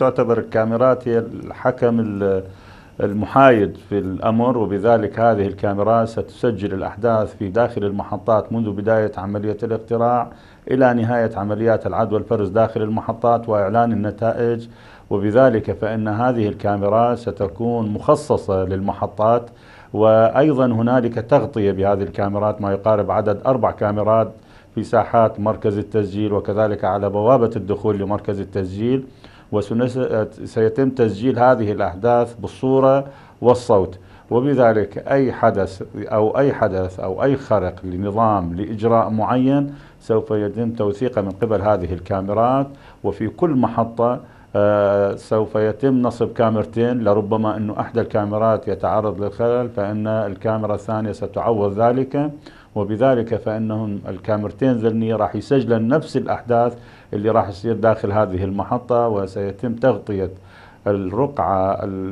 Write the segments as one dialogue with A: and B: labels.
A: تعتبر الكاميرات هي الحكم المحايد في الأمر وبذلك هذه الكاميرات ستسجل الأحداث في داخل المحطات منذ بداية عملية الاقتراع إلى نهاية عمليات العدوى والفرز داخل المحطات وإعلان النتائج وبذلك فإن هذه الكاميرات ستكون مخصصة للمحطات وأيضا هنالك تغطية بهذه الكاميرات ما يقارب عدد أربع كاميرات في ساحات مركز التسجيل وكذلك على بوابة الدخول لمركز التسجيل وسيتم تسجيل هذه الأحداث بالصورة والصوت وبذلك أي حدث أو أي حدث أو أي خرق لنظام لإجراء معين سوف يتم توثيقه من قبل هذه الكاميرات وفي كل محطة آه سوف يتم نصب كاميرتين لربما أنه أحدى الكاميرات يتعرض للخلل فإن الكاميرا الثانية ستعوض ذلك وبذلك فإنهم الكاميرتين ذني راح يسجلن نفس الأحداث اللي راح يصير داخل هذه المحطة وسيتم تغطية الرقعة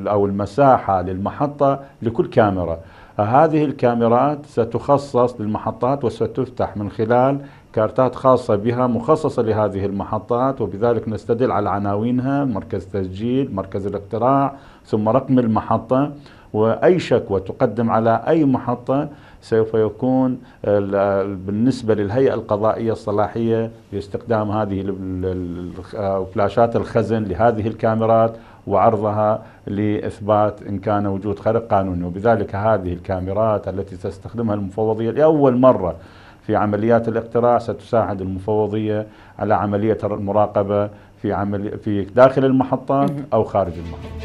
A: أو المساحة للمحطة لكل كاميرا هذه الكاميرات ستخصص للمحطات وستفتح من خلال كارتات خاصة بها مخصصة لهذه المحطات وبذلك نستدل على عناوينها مركز تسجيل مركز الاقتراع ثم رقم المحطة وأي شكوى تقدم على أي محطة سوف يكون بالنسبة للهيئة القضائية الصلاحية باستخدام هذه فلاشات الخزن لهذه الكاميرات وعرضها لإثبات إن كان وجود خرق قانوني وبذلك هذه الكاميرات التي تستخدمها المفوضية لأول مرة في عمليات الاقتراع ستساعد المفوضيه على عمليه المراقبه في عمل في داخل المحطات او خارج المحطات